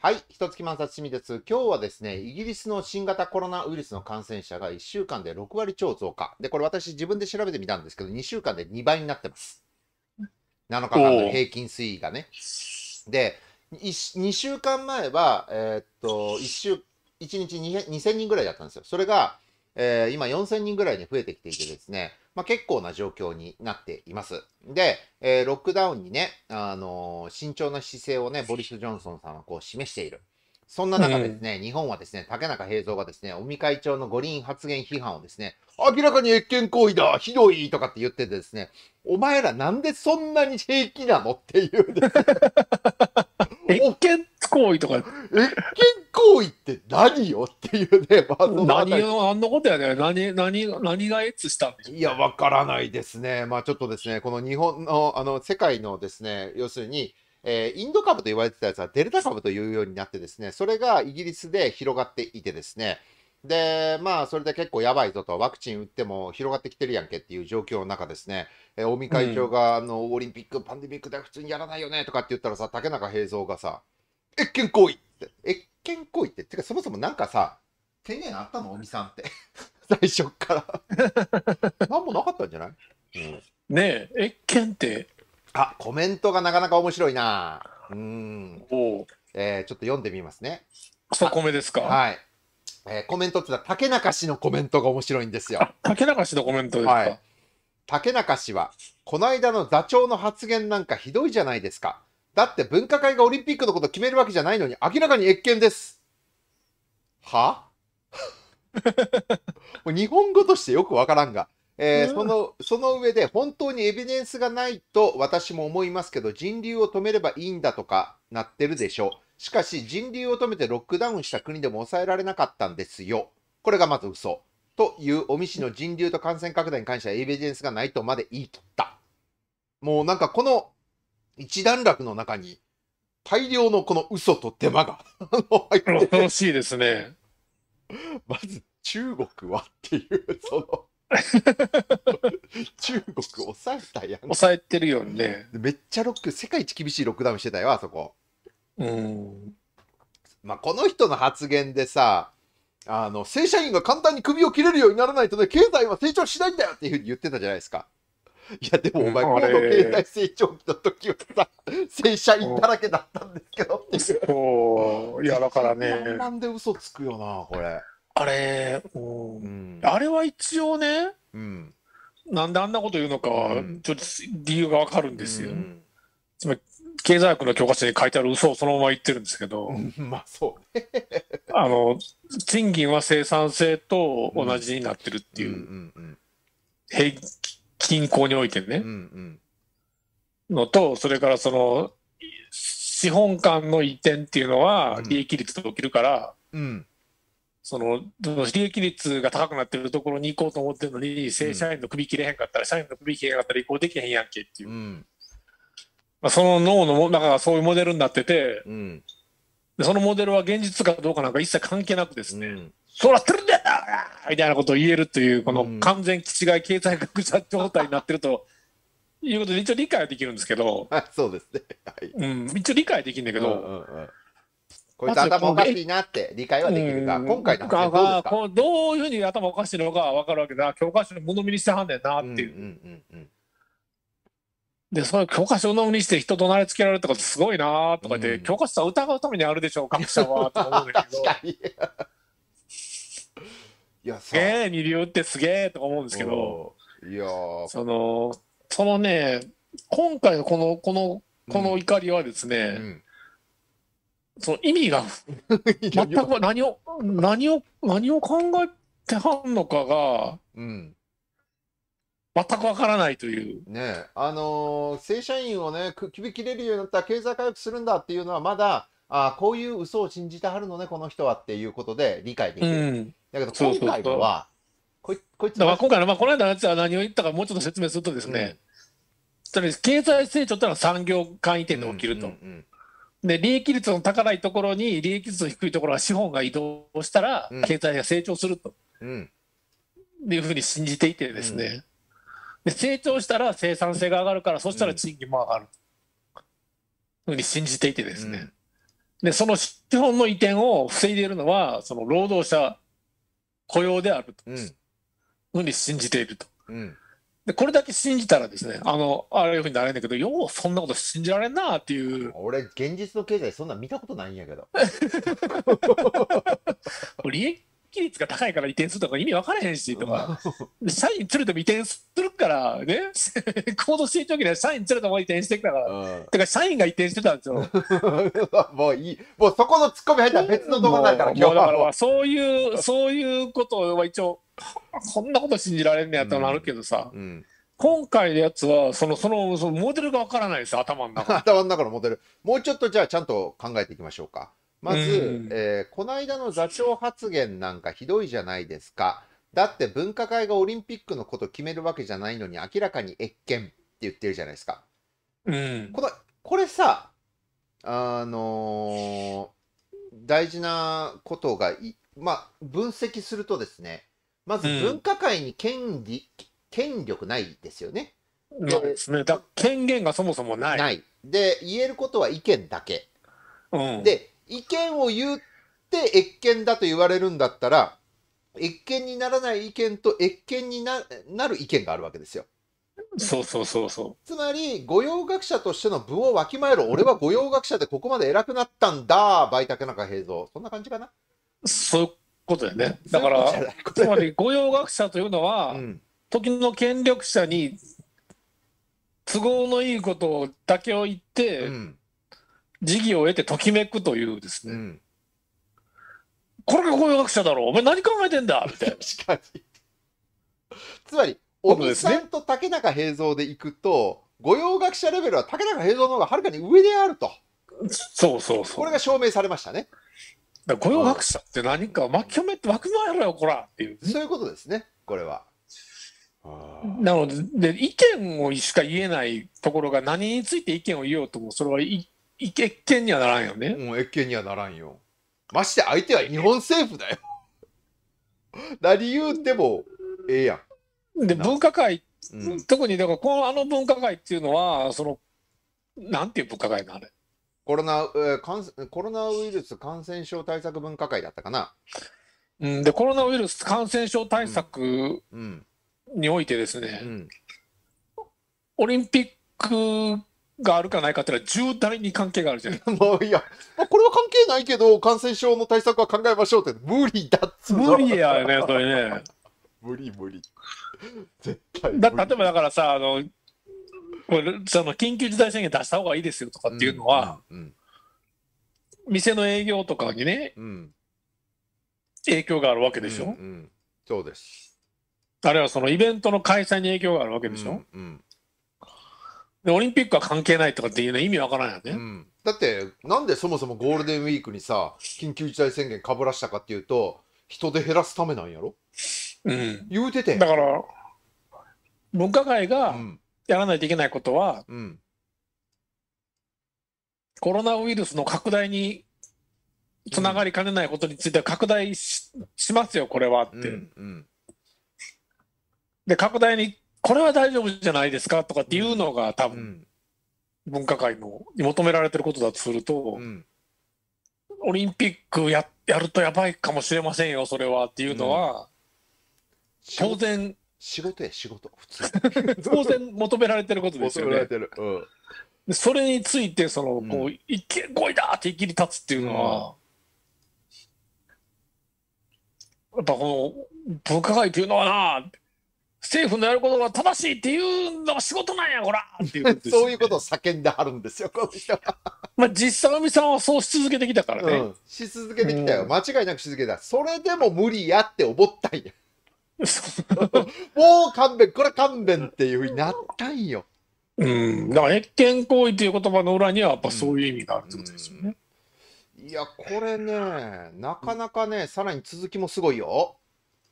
はい。一月満冊清水です。今日はですね、イギリスの新型コロナウイルスの感染者が1週間で6割超増加。で、これ私自分で調べてみたんですけど、2週間で2倍になってます。7日間の平均推移がね。で、2週間前は、えー、っと、1週、1日2000人ぐらいだったんですよ。それが、えー、今4000人ぐらいに増えてきていてですね、まあ、結構な状況になっています。で、えー、ロックダウンにね、あのー、慎重な姿勢をね、ボリス・ジョンソンさんはこう示している。そんな中ですね、うん、日本はですね、竹中平蔵がですね、尾身会長の五輪発言批判をですね、明らかに越権行為だひどいとかって言っててですね、お前らなんでそんなに平気なのっていう、ね、越 権行為とか。越権行為って何よっていうね、まあ、何を、あんなことやね何、何、何がエッしたんでしょう、ね、いや、わからないですね。まあちょっとですね、この日本の、あの、世界のですね、要するに、えー、インド株と言われてたやつはデルタ株というようになってですね、それがイギリスで広がっていてですね、で、まあ、それで結構やばいぞと、ワクチン打っても広がってきてるやんけっていう状況の中ですね、え尾身会長が、あの、オリンピック、パンデミックで普通にやらないよねとかって言ったらさ、竹中平蔵がさ、越権行為って。越権行為って、てかそもそもなんかさ、権限あったの尾身さんって。最初から。何 もなかったんじゃない、うん、ねえ、越権って。あ、コメントがなかなか面白いな。うん。おえー、ちょっと読んでみますね。そこ目ですか。はい。えー、コメントってのは竹中氏のコメントが面白いんですよ。竹中氏のコメントですか、はい、竹中氏は、この間の座長の発言なんかひどいじゃないですか。だって分科会がオリンピックのこと決めるわけじゃないのに、明らかに越権です。は もう日本語としてよくわからんが。えー、そのその上で本当にエビデンスがないと私も思いますけど人流を止めればいいんだとかなってるでしょうしかし人流を止めてロックダウンした国でも抑えられなかったんですよこれがまず嘘というお身氏の人流と感染拡大に関してはエビデンスがないとまで言い切ったもうなんかこの一段落の中に大量のこの嘘と手間が入って恐しいですね。まず中国はっていうその 中国抑えたやん抑えてるよねめっちゃロック世界一厳しいロックダウンしてたよあそこうんまあこの人の発言でさあの正社員が簡単に首を切れるようにならないとね経済は成長しないんだよっていうふうに言ってたじゃないですかいや、でもお前、高度経済成長期の時はさ、正社員だらけだったんですけどそう、いや、だからね。なんで嘘つくよな、これ。あれ、うん、あれは一応ね、うん、なんであんなこと言うのかちょっと理由がわかるんですよ。うん、つまり、経済学の教科書に書いてある嘘をそのまま言ってるんですけど、まあそう あの、賃金は生産性と同じになってるっていう、うん平均衡においてね、うんうん、のとそれからその資本間の移転っていうのは利益率と起きるから、うん、その利益率が高くなってるところに行こうと思ってるのに正社員の首切れへんかったら社員の首切れへんかったら移行できへんやんけっていう、うん、まあ、その脳の中がそういうモデルになってて、うん、そのモデルは現実かどうかなんか一切関係なくですね、そらしてるんだよみたいなことを言えるという、この完全気違い経済格差状態になってると、いうことで、一応理解はできるんですけど、そうですね、はいうん、一応理解できるんだけど、うんうんうん、こいつ頭おかしいなって理解はできるが、今回のどうですかどういうふうに頭おかしいのか分かるわけだ、教科書のものみにしてはんねんなっていう。うんうんうんうんで、その教科書のにして人となりつけられるとすごいなとか言って、うん、教科書は疑うためにあるでしょう、学者は、と思うんだけど。やすげえ二流ってすげえとか思うんですけどいやそのそのね今回のこのこのこの怒りはですね、うん、その意味が全く何を何を何を考えてはんのかが、うん、全くわからないという。ねあのー、正社員をね、くびきれるようになったら経済回復するんだっていうのはまだ、ああ、こういう嘘を信じてはるのね、この人はっていうことで理解できる。うん、だけど、今回のは、こいこいつだか今回の、まあ、この間のやつは何を言ったか、もうちょっと説明するとですね、うん、経済成長ってのは産業簡易点で起きると。うんうんうんで利益率の高いところに利益率の低いところは資本が移動したら経済が成長すると、うん、いうふうに信じていてですね、うん、で成長したら生産性が上がるからそしたら賃金も上がる、うん、ふうに信じていてですね、でその資本の移転を防いでいるのはその労働者雇用であると、うん、ふうに信じていると、うん、でこれだけ信じたらですねあのああいうふうになれんだけどようそんなこと信じられんなっていう俺現実の経済そんな見たことないんやけど 利益揮率が高いから移転するとか意味分からへんしとか、社員釣れても移転するからね、行動成長期で社員釣れても移転してきたから、てか社員が移転してたんですよ。もういい、もうそこのツッコミ入ったら別の動画になるから、今日だからそういう、そういうことは一応、こんなこと信じられんねやったらなるけどさ。うんうん今回のやつはそのそのそのモデルがわからないです頭の中 頭の中のモデルもうちょっとじゃあちゃんと考えていきましょうかまず、うん、えー、この間の座長発言なんかひどいじゃないですか。だって分科会がオリンピックのこと決めるわけじゃないのに明らかに越見って言ってるじゃないですか。うん、このこれさ、あのー、大事なことがまあ、分析するとですね、まず分科会に権利、うん、権力ないですよね。ですね。だ権限がそもそもない。ない。で、言えることは意見だけ。うん、で、意見を言って越見だと言われるんだったら、越見にならない意見と越見になる意見があるわけですよ。そうそうそうそう。つまり、御用学者としての部をわきまえる俺は御用学者でここまで偉くなったんだ。バイタケ中平蔵。そんな感じかな。そういうことだよね。だから、つまり御用学者というのは、うん、時の権力者に都合のいいことだけを言って、うん時義を得てときめくというですね、うん、これが公用学者だろうお前何考えてんだ みたいな。かつまり小木さんと竹中平蔵でいくと、御用学者レベルは竹中平蔵の方がはるかに上であると。そうそうそう。これが証明されましたね。御用学者って何か巻き込めって巻き込えろよこらっていう。そういうことですねこれは。なので意見をしか言えないところが何について意見を言おうともそれは一一見にはならんよね。もう越見にはならんよ。まして相手は日本政府だよ。何言うてもええやん。で、分科会、うん、特にだからこのあの分科会っていうのは、その、なんていう分科会なある。コロナ、えー、感コロナウイルス感染症対策分科会だったかな。うん、で、コロナウイルス感染症対策においてですね、うんうん、オリンピックがあるかないかってのは重大に関係があるじゃん。もういや、まあ、これは関係ないけど、感染症の対策は考えましょうって、無理だっつ無理やね、それね。無理無理。絶対だ例えばだからさ、あの、これその緊急事態宣言出した方がいいですよとかっていうのは、うんうんうん店の営業とかにね、うん、影響があるわけでしょ、うんうん、そうですあるいはそのイベントの開催に影響があるわけでしょ、うんうん、でオリンピックは関係ないとかっていうのは意味わからんよね、うん、だってなんでそもそもゴールデンウィークにさ緊急事態宣言かぶらしたかっていうと人で減らすためなんやろ、うん、言うててだから分科会がやらないといけないことは、うん、コロナウイルスの拡大につながりかねないことについては拡大しますよこれはって、うんうん、で拡大にこれは大丈夫じゃないですかとかっていうのが多分、分科会の求められてることだとすると、オリンピックややるとやばいかもしれませんよそれはっていうのは、当然仕事や仕事普通 当然求められてることですよね。求められてる、うん、それについてその、うん、こう「一見恋だ!」って一きり立つっていうのは、うん、やっぱこの分科会っていうのはな政府のやることが正しいっていうのが仕事なんや、こらっていう、ね、そういうことを叫んではるんですよ、この人 まあ、実際、尾身さんはそうし続けてきたからね。うん、し続けてきたよ、間違いなくし続けた。それでも無理やって思ったんや。もう勘弁、これ勘弁っていうふうになったんよ。うん、だから越権行為という言葉の裏には、やっぱそういう意味があるってことですよね。うん、いや、これね、なかなかね、さらに続きもすごいよ。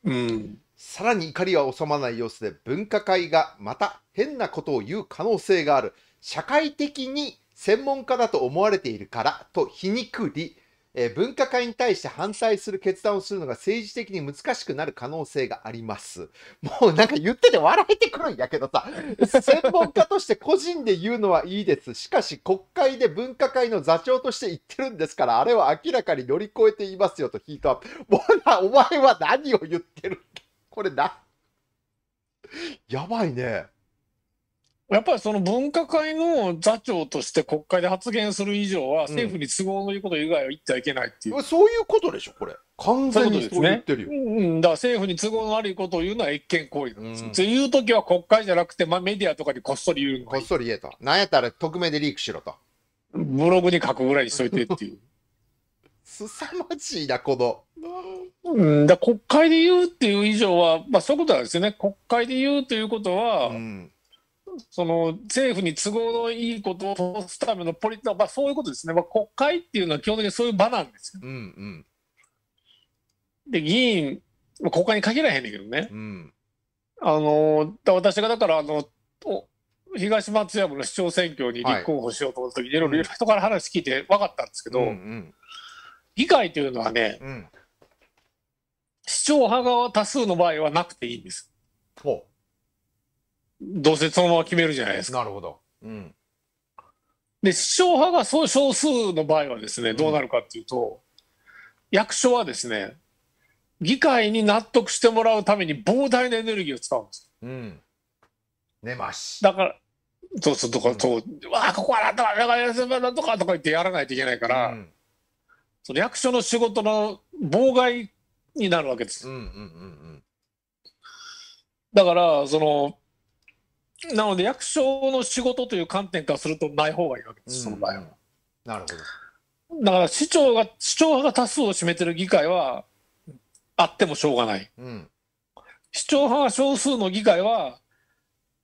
うん、さらに怒りは収まらない様子で分科会がまた変なことを言う可能性がある社会的に専門家だと思われているからと皮肉りえー、分科会に対して反対する決断をするのが政治的に難しくなる可能性があります。もうなんか言ってて笑えてくるんやけどさ、専門家として個人で言うのはいいです。しかし国会で分科会の座長として言ってるんですから、あれは明らかに乗り越えていますよとヒートアップ。もうな、お前は何を言ってるこれな。やばいね。やっぱりその分科会の座長として国会で発言する以上は、政府に都合のいいこと以外は言ってはいけないっていう、うん、そういうことでしょ、これ、完全にそう言ってるよ。ううね、うん、だから政府に都合の悪いことを言うのは越権行為なんです、うん、っていう時は国会じゃなくて、まあ、メディアとかにこっそり言うこっそり言えと、なんやったら匿名でリークしろと。ブログに書くぐらいにしといてっていう。すさまじいな、この。うん、だ国会で言うっていう以上は、まあ、そういうことなんですよね、国会で言うということは。うんその政府に都合のいいことを通すためのポリまあ、そういうことですね、まあ、国会っていうのは基本的にそういう場なんですよ。うんうんで議員、まあ、国会に限らへんねんけどね、うん、あの私がだからあの東松山の市長選挙に立候補しようと思った時に、はいろいろ人から話聞いて分かったんですけど、うんうん、議会というのはね、うん、市長派が多数の場合はなくていいんです。ほうどうせそのまま決めるじゃないですか。なるほど。うん。で、市長派がそ少数の場合はですね、どうなるかっていうと、うん、役所はですね、議会に納得してもらうために膨大なエネルギーを使うんです。うん。寝まし。だから、そうそう、とか、そう、うん、わあ、ここはなんとか、なんから休めなんとかとか言ってやらないといけないから、うん、その役所の仕事の妨害になるわけです。うんうんうんうん。だから、その、なので役所の仕事という観点からするとない方がいいわけです、その場合は。なるほどだから市長が市長派が多数を占めてる議会はあってもしょうがない、うん、市長派が少数の議会は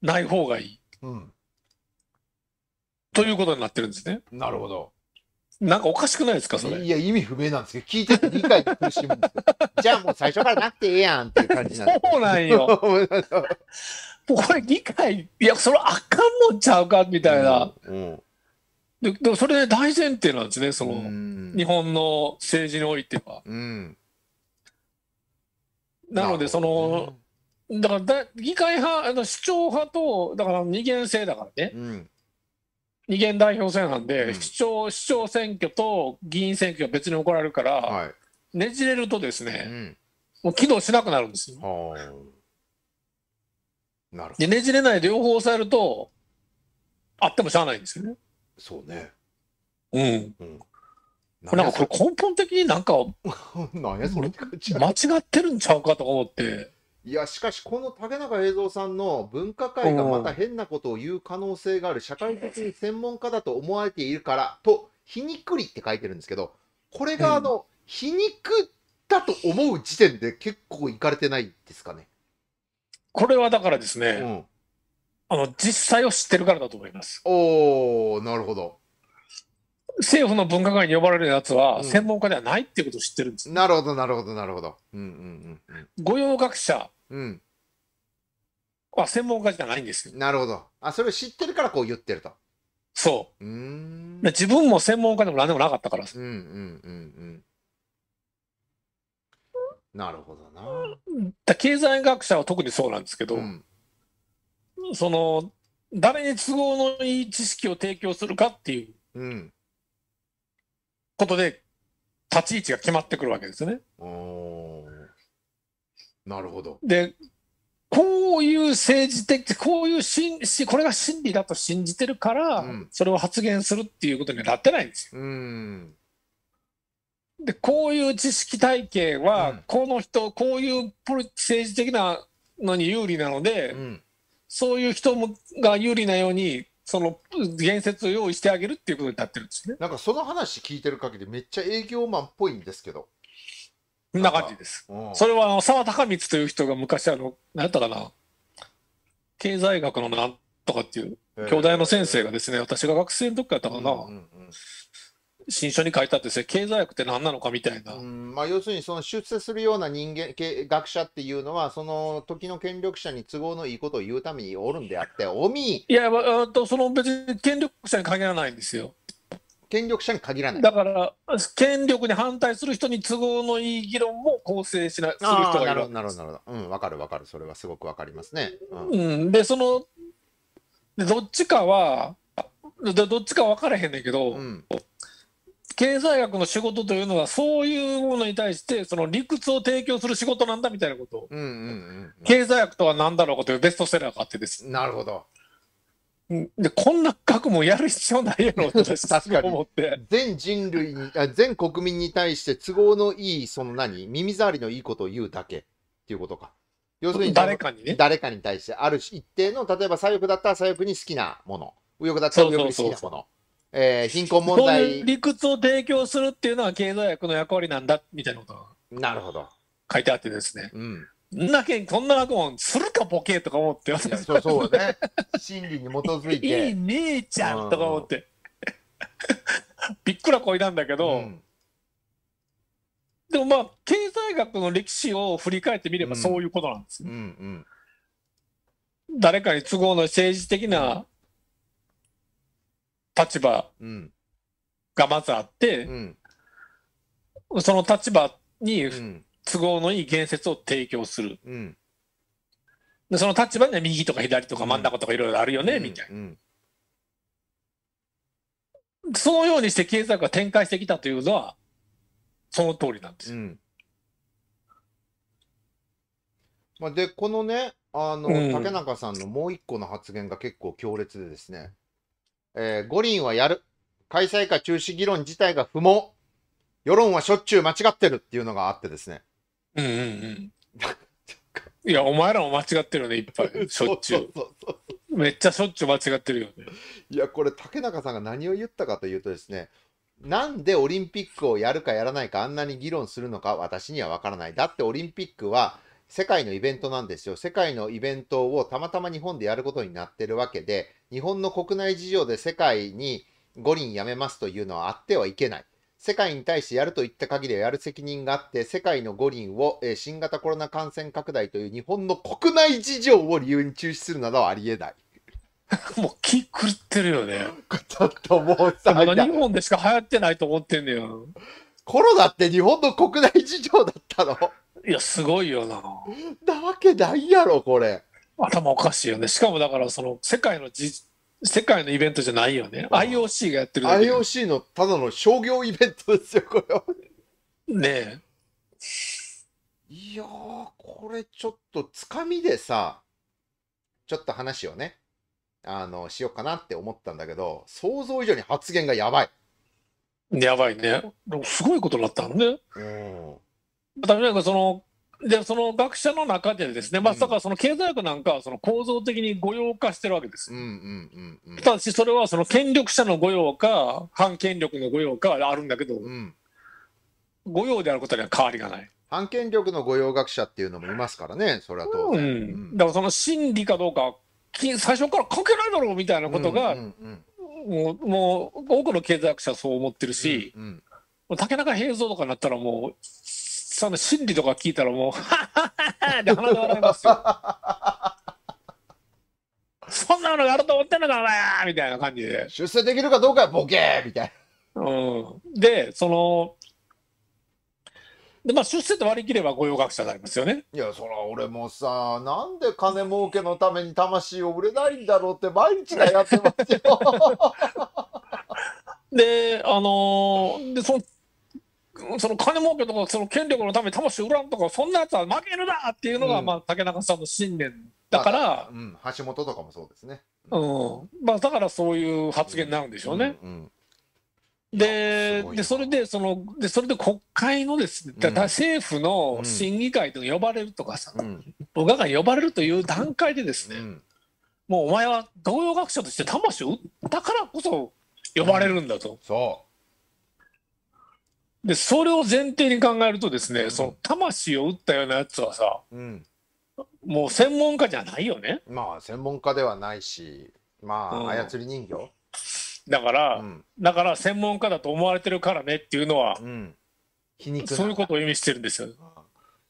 ない方がいい、うん、ということになってるんですね。なるほどなんかおかしくないですかそれ。いや、意味不明なんですけど、聞いてて理解苦しむんですじゃあもう最初からなくてええやんっていう感じなんです。そうなんよ。これ議会、いや、それあかんのちゃうかみたいな。うんででもそれ、で大前提なんですね、その、日本の政治においては。うん、なので、その、うん、だからだ議会派、あの市長派と、だから二元制だからね、うん、二元代表制なんで、うん、市長、市長選挙と議員選挙は別に行われるから、はい、ねじれるとですね、うん、もう起動しなくなるんですよ。なるほど。ねじれない両方押さえると、あってもしゃあないんですよね。そうね。うん。うんこれなんかこれ根本的になんか やそれ間違ってるんちゃうかとか思っていやしかしこの竹中栄三さんの分科会がまた変なことを言う可能性がある社会的に専門家だと思われているからと皮肉りって書いてるんですけどこれがあの、皮肉だと思う時点で結構いかれてないですかねこれはだからですね、うんあの実際を知ってるからだと思います。おなるほど政府の分科会に呼ばれるやつは専門家ではないっていうことを知ってるんです、うん、なるほどなるほどなるほど。うんうんうん、御用学者は専門家じゃないんですよ。なるほどあそれを知ってるからこう言ってると。そううん自分も専門家でも何でもなかったから。うんうんうんうんなるほどな。だ経済学者は特にそうなんですけど、うん、その誰に都合のいい知識を提供するかっていう、ことで立ち位置が決まってくるわけですね。なるほど。でこういう政治的こういうし、これが真理だと信じてるから、うん、それを発言するっていうことにはなってないんですよ。うんでこういう知識体系は、この人、こういう政治的なのに有利なので、うん、そういう人が有利なようにその言説を用意してあげるっていうことになってるんですねなんかその話聞いてる限りめっちゃ営業マンっぽいんですけどそんな感じです、うん、それは澤孝光という人が昔あの何やったかな経済学のなんとかっていう兄弟の先生がですね、えー、私が学生の時からったかな、うんうんうん新書に書いたってですね経済学って何なのかみたいな、まあ、要するにその出世するような人間け学者っていうのはその時の権力者に都合のいいことを言うためにおるんであっておみいや、まあ、その別に権力者に限らないんですよ権力者に限らないだから権力に反対する人に都合のいい議論も構成しなする人がいるなるほどなるほどうんわかるわかるそれはすごくわかりますね、うん、うん、でそのでどっちかはどっちか分からへんねんけど、うん経済学の仕事というのはそういうものに対してその理屈を提供する仕事なんだみたいなことを、うんうんうん経済学とは何だろうかというベストセラーがあってですなるほどでこんな学問やる必要ないやろと思って全人類に全国民に対して都合のいいその何耳障りのいいことを言うだけっていうことか要するに誰かにね誰かに対してある一定の例えば左翼だったら左翼に好きなもの右翼だったら右翼に好きなものえー、貧困問題。理屈を提供するっていうのは経済学の役割なんだみたいなことがなるほど書いてあってですね。うんなけんこんな学問するかボケとか思って私そうそうね心理に基づいていい兄ちゃんとか思って、びっくらこいなんだけど、うん、でもまあ経済学の歴史を振り返ってみればそういうことなんです、ね、うんうん、誰かに都合の政治的な立場がまずあって、うん、その立場に都合のいい言説を提供する、うん、でその立場には右とか左とか真ん中とかいろいろあるよね、みたいな、そのようにして経済学が展開してきたというのはその通りなんですよ。まあ、でこのねあの、竹中さんのもう一個の発言が結構強烈でですね、えー、五輪はやる。開催か中止議論自体が不毛。世論はしょっちゅう間違ってるっていうのがあってですね。うんうんうん。いや、お前らも間違ってるよね、いっぱい。しょっちゅう。そうそうそうめっちゃしょっちゅう間違ってるよね。いや、これ、竹中さんが何を言ったかというとですね、なんでオリンピックをやるかやらないかあんなに議論するのか私にはわからない。だってオリンピックは世界のイベントなんですよ。世界のイベントをたまたま日本でやることになってるわけで、日本の国内事情で世界に五輪やめますというのはあってはいけない。世界に対してやるといった限りはやる責任があって、世界の五輪を、え新型コロナ感染拡大という日本の国内事情を理由に中止するなどはありえない。もう気狂ってるよね。ちょっともうさ、日本でしか流行ってないと思ってんねや。コロナって日本の国内事情だったのいや、すごいよな。なわけないやろ、これ。頭おかしいよねしかもだからその世界のじ世界のイベントじゃないよね IOC がやってる IOC のただの商業イベントですよこれはねえいやーこれちょっとつかみでさちょっと話をねあのしようかなって思ったんだけど想像以上に発言がやばいやばいね。すごいことになったのね。うん。だからなんかそのでその学者の中でですね、まさかその経済学なんかはその構造的に御用化してるわけです。ただしそれはその権力者の御用か反権力の御用かあるんだけど、うん、御用であることには変わりがない。反権力の御用学者っていうのもいますからね、それは当然。だからその真理かどうか最初から関係ないだろうみたいなことが、もうもう多くの経済学者はそう思ってるし、うんうん、竹中平蔵とかになったらもう。さんの心理とか聞いたらもう、鼻 で笑いますよ。そんなのがあると思ってんのか、お前みたいな感じで。出世できるかどうかボケーみたいな。うん。で、その、でまあ、出世と割り切れば御用学者になりますよねいやそら俺もさなんで金儲けのために魂を売れないんだろうって毎日がやってますよ。であのー、でそのその金儲けとかその権力のために魂売らんとかそんなやつは負けるなっていうのが、うん、まあ、竹中さんの信念だから、うん、橋本とかもそうですね、うんまあ、だからそういう発言になるんでしょうね。ででそれでそのでそれで国会のですね、ねだ政府の審議会と呼ばれるとかさ、僕が呼ばれるという段階でですね、うん、もうお前は同様学者として魂売ったからこそ呼ばれるんだと。そうでそれを前提に考えるとですね、うん、その魂を打ったようなやつはさ、うん、もう専門家じゃないよねまあ専門家ではないしまあ、うん、操り人形だから、だから専門家だと思われてるからねっていうのは、そういうことを意味してるんですよ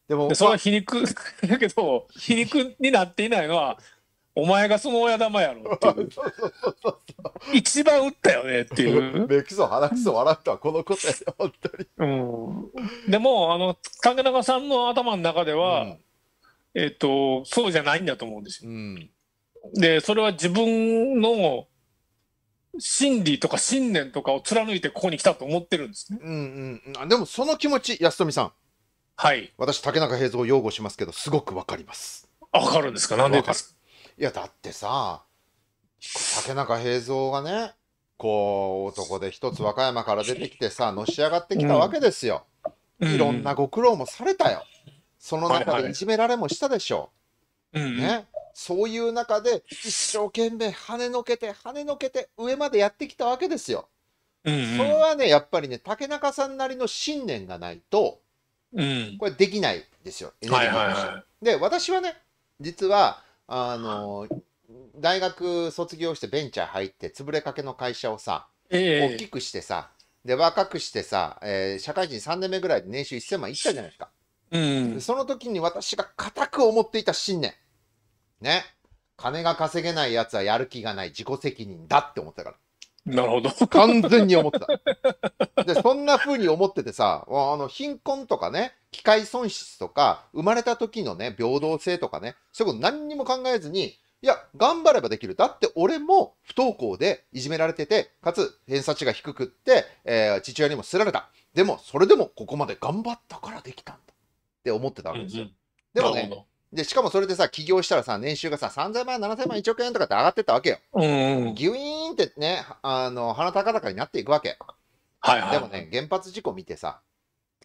でもそれは皮肉 だけど皮肉になっていないのはお前がその親玉やろっていう一番打ったよねっていう 目くそ鼻くそ笑ったこのことやね本当に、うん、でもあの影中さんの頭の中では、うん、えっ、とそうじゃないんだと思うんですよ、うん、でそれは自分の心理とか信念とかを貫いてここに来たと思ってるんですね、うんうん、でもその気持ち安富さんはい私竹中平蔵を擁護しますけどすごくわかりますわかるんですか何でですかいや、だってさ、竹中平蔵がね、こう、男で一つ和歌山から出てきてさ、のし上がってきたわけですよ。うん、いろんなご苦労もされたよ。その中でいじめられもしたでしょう。はいはい、ね。そういう中で一生懸命跳ねのけて跳ねのけて上までやってきたわけですよ。うんうん、それはねやっぱりね竹中さんなりの信念がないと、うん、これできないですよ。はいはいはい、で私はね実はあの大学卒業してベンチャー入って潰れかけの会社をさ、えー、大きくしてさで若くしてさ、えー、社会人3年目ぐらいで年収1000万いったじゃないですか、うん、その時に私が固く思っていた信念ね金が稼げないやつはやる気がない自己責任だって思ったからなるほど。完全に思ってた。で、そんな風に思っててさ、あの、貧困とかね、機械損失とか、生まれた時のね、平等性とかね、そういうこと何にも考えずに、いや、頑張ればできる。だって俺も不登校でいじめられてて、かつ偏差値が低くって、えー、父親にもすられた。でも、それでもここまで頑張ったからできたんだって思ってたわけですよ。うんうん、でもね、で、しかもそれでさ、起業したらさ、年収がさ、3000万、7000万、1億円とかって上がってったわけよ。うん、ギュイーンってね、あの、鼻高々になっていくわけ。はい、はい、でもね、原発事故見てさ、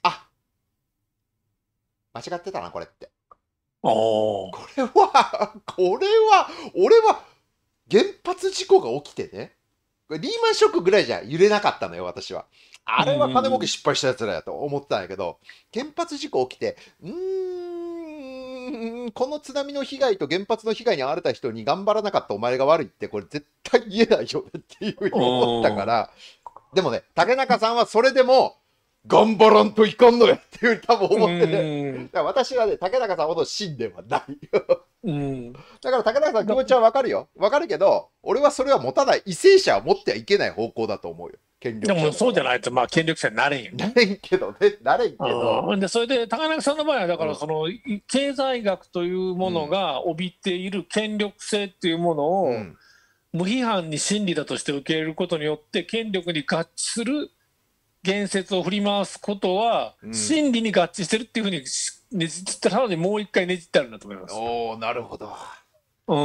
あ間違ってたな、これって。おこれは、これは、俺は、原発事故が起きてね、リーマンショックぐらいじゃ揺れなかったのよ、私は。あれは金儲け失敗したやつらやと思ったんやけど、原発事故起きて、うん、ん、この津波の被害と原発の被害に遭われた人に頑張らなかったお前が悪いって、これ絶対言えないよねっていうふうに思ったから、でもね、竹中さんはそれでも、頑張らんといかんのやっていう多分思ってて、だ私はね、竹中さんほど信ではないようん。だから竹中さん気持ちはわかるよ。わかるけど、俺はそれは持たない。為政者は持ってはいけない方向だと思うよ。権力でもそうじゃないと、まあ、権力者になれんよ、ね。なれんけどね、なれんけど。でそれで、高中さんの場合は、だからその、うん、経済学というものが帯びている権力性っていうものを、うん、無批判に真理だとして受け入れることによって、権力に合致する言説を振り回すことは、真理に合致してるっていうふうにねじった、さらにもう一回ねじってあるんだと思います。おなるほどう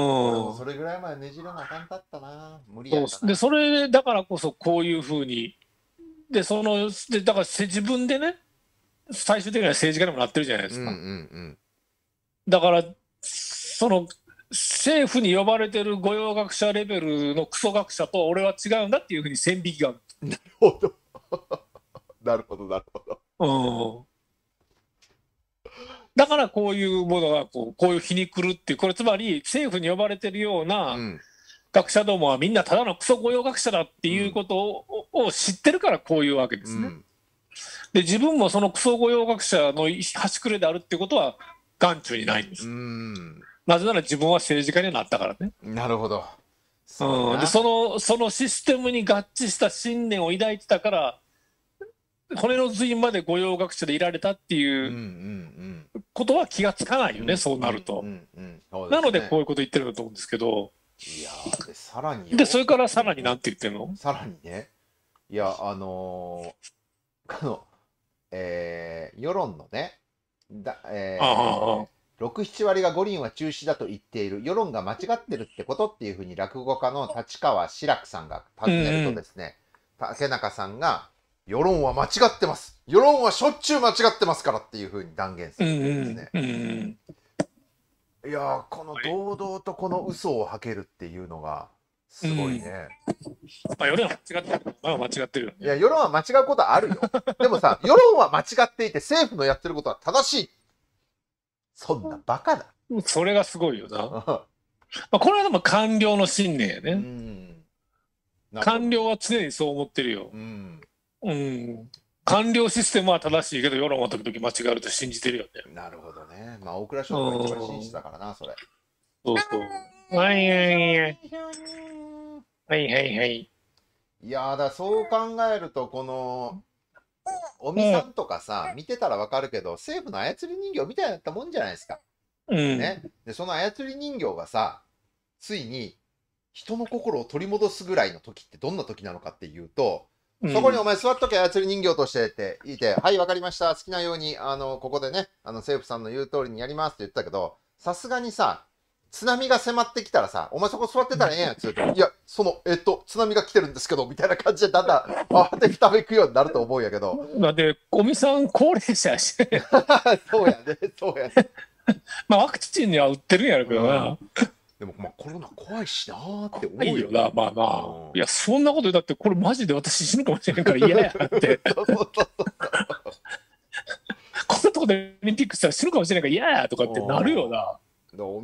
ん、それぐらいまでねじらなあかんかったな無理やったなでそれだからこそこういうふうにでそのでだからせ自分でね最終的には政治家にもなってるじゃないですか、うんうんうん、だからその政府に呼ばれてる御用学者レベルのクソ学者と俺は違うんだっていうふうに線引きがあるなるほど なるほどなるほど、うんだからこういうものがこうこういう皮肉るっていう、これつまり政府に呼ばれてるような、学者どもはみんなただのクソ御用学者だっていうことをうん、を知ってるからこういうわけですね。うん、で自分もそのクソ御用学者の端くれであるってことは眼中にないんです。うん、なぜなら自分は政治家になったからね。なるほど。そうん、でそのそのシステムに合致した信念を抱いてたから骨の髄まで御用学者でいられたっていうことは気がつかないよね、そうなると、なのでこういうこと言ってるんだと思うんですけどいやでさらにでそれからさらになんて言ってるのさらにねいやあのー、あのえー、世論のねだ、えー、ああ67割が五輪は中止だと言っている世論が間違ってるってことっていうふうに落語家の立川志らくさんが尋ねるとですね、うんうん、竹中さんが世論は間違ってます。世論はしょっちゅう間違ってますからっていうふうに断言するんですね。うんうんうんいやこの堂々とこの嘘を吐けるっていうのがすごいね。まあ世論は間違ってる。まあ間違ってる、ね、いや世論は間違うことあるよ。でもさ世論は間違っていて政府のやってることは正しい。そんなバカだ。それがすごいよな。まあこれはでも官僚の信念やね。官僚は常にそう思ってるよ。うんうん、官僚システムは正しいけど世論は時々間違えると信じてるよね。なるほどね。まあ大蔵省が一番信じたからな、それ。そうそう。はいはいはい。はいはいはい。いやだそう考えるとこの尾身さんとかさ、見てたらわかるけど政府の操り人形みたいだったもんじゃないですか。うん、ね、でその操り人形がさついに人の心を取り戻すぐらいの時ってどんな時なのかっていうとそこにお前座っとけ、操り人形としてって言って、はい、わかりました。好きなように、あの、ここでね、あの、政府さんの言う通りにやりますって言ったけど、さすがにさ、津波が迫ってきたらさ、お前そこ座ってたらええやつ。っ ていや、その、えっと、津波が来てるんですけど、みたいな感じでだんだん慌てふため行くようになると思うんやけど。だって、ゴミさん高齢者やし。そうやね、そうやね。まあ、ワクチンには売ってるんやろけどな。うんでもまあコロナ怖いしなーって思うよ、ね、なまあまあ、いやそんなことだってこれマジで私死ぬかもしれないから嫌やってこんなとこでオリンピックしたら死ぬかもしれないから嫌やとかってなるよな。お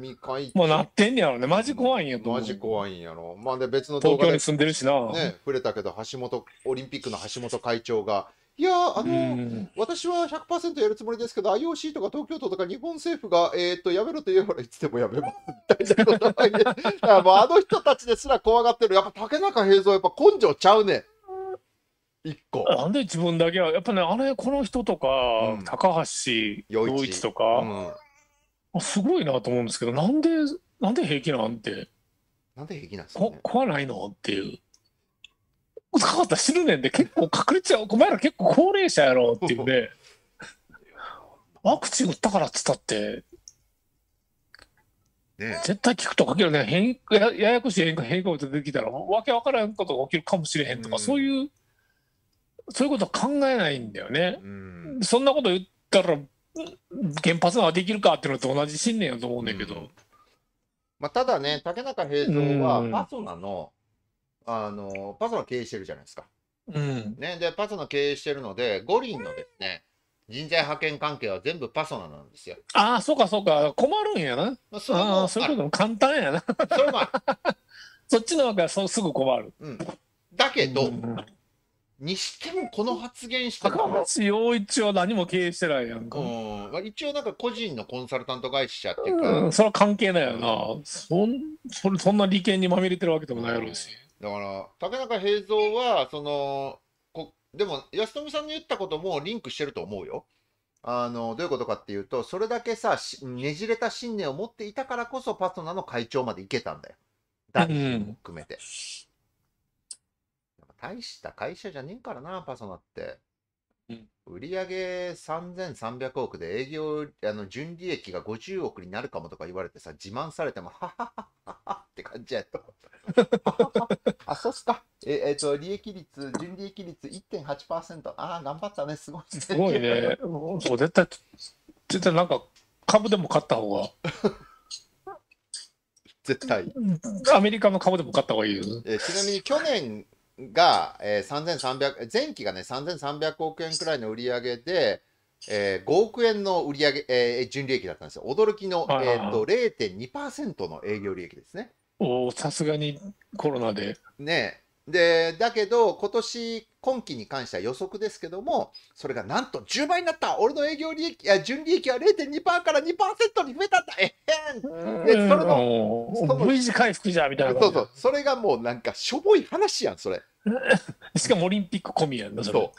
もうなってんねやろねマジ怖いんやマジ怖いんやろまあで別の東京に住んでるしなね触れたけど橋本オリンピックの橋本会長がいやあの、うん、私は100%やるつもりですけど、IOC とか東京都とか日本政府が、えー、っとやめろと言えばいつでもやめろ、大みな名前で、あの人たちですら怖がってる、やっぱ竹中平蔵、やっぱ根性ちゃうね一個。なんで自分だけは、やっぱね、あれ、この人とか、うん、高橋洋一とか、うん、すごいなと思うんですけど、なんで、なんで平気なんて。なんで平気なんですか、ね、怖ないのっていう。高かった死ぬねんで結構隠れちゃうお前ら結構高齢者やろっていうねワクチン打ったからっつったって、ね、絶対聞くとかけるね変やややこしい変化変化が出てきたらわけわからんことが起きるかもしれへんとか、うん、そういうそういうこと考えないんだよね、うん、そんなこと言ったら原発ができるかっていうのと同じ信念やと思うんだけど、うん、まあ、ただね竹中平蔵はパソナの、あのパソナ経営してるじゃないですか。うん、ね、でパソナ経営してるので五輪のですね人材派遣関係は全部パソナなんですよ。ああそうかそうか困るんやな。まあ、そああそういうことも簡単やな。それ そっちの方がそうすぐ困る。うん、だけど、うん、にしてもこの発言したら。高橋陽一は何も経営してないやんか。うんまあ、一応なんか個人のコンサルタント会社っていうか。うん、それは関係ないよな。そんそれそんな利権にまみれてるわけでもないやろうし。うんだから竹中平蔵はそのこでも安富さんの言ったこともリンクしてると思うよ。あのどういうことかっていうとそれだけさねじれた信念を持っていたからこそパソナの会長まで行けたんだよ。大臣も含めて。うん、大した会社じゃねえからなパソナって。売上3300億で営業、あの、純利益が50億になるかもとか言われてさ、自慢されても、はははははって感じやと。あ、そうっすか。え、えっ、と、利益率、純利益率1.8%。ああ、頑張ったね、すごいね。すごいね。もう絶対、絶対なんか、株でも買った方が。絶対。アメリカの株でも買った方がいいよ、えちなみに去年、が、えー、3300前期がね3300億円くらいの売り上げで、えー、5億円の売り上げ、えー、純利益だったんですよ驚きの、えーと、と0.2%の営業利益ですねおさすがにコロナでねで、だけど、今年、今期に関しては予測ですけども、それがなんと10倍になった俺の営業利益、いや、純利益は0.2%から2%に増えたんだえへんで、それの、その V 字回復じゃ、みたいな。そうそう。それがもうなんか、しょぼい話やん、それ。しかもオリンピック込みやんそ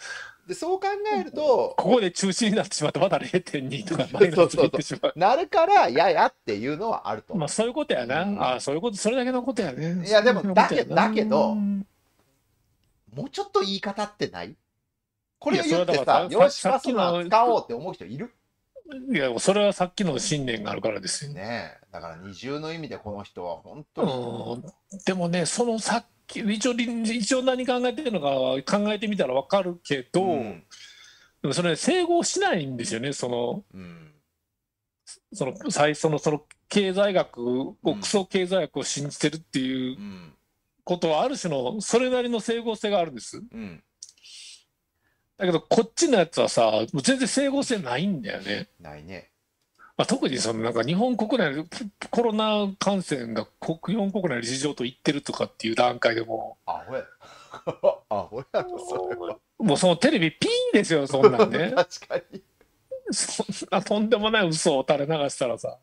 うでそう考えると、ここで中止になってしまって、まだ0.2とかマイナスにってしま う。なるから、ややっていうのはあると。まあ、そういうことやな。うん、あそういうこと、それだけのことやね。いや、でも、だけだけど、もうちょっと言い方ってないこれを言ってさ、よし、パ使おうって思う人いるいや、それはさっきの信念があるからですよ。ねだから二重の意味でこの人は本当に。でもね、そのさっき、一応、一応何考えてるのか考えてみたらわかるけど、うん、でもそれ、整合しないんですよね、その、うん、その最初のその経済学を、クソ経済学を信じてるっていう。ことはある種のそれなりの整合性があるんです、うん、だけどこっちのやつはさもう全然整合性ないんだよねないね、まあ、特にそのなんか日本国内コロナ感染が日本国内の事情と言ってるとかっていう段階でもアホや アホやろそれはもうそのテレビピンですよそんなんね 確かにそんなとんでもない嘘を垂れ流したらさ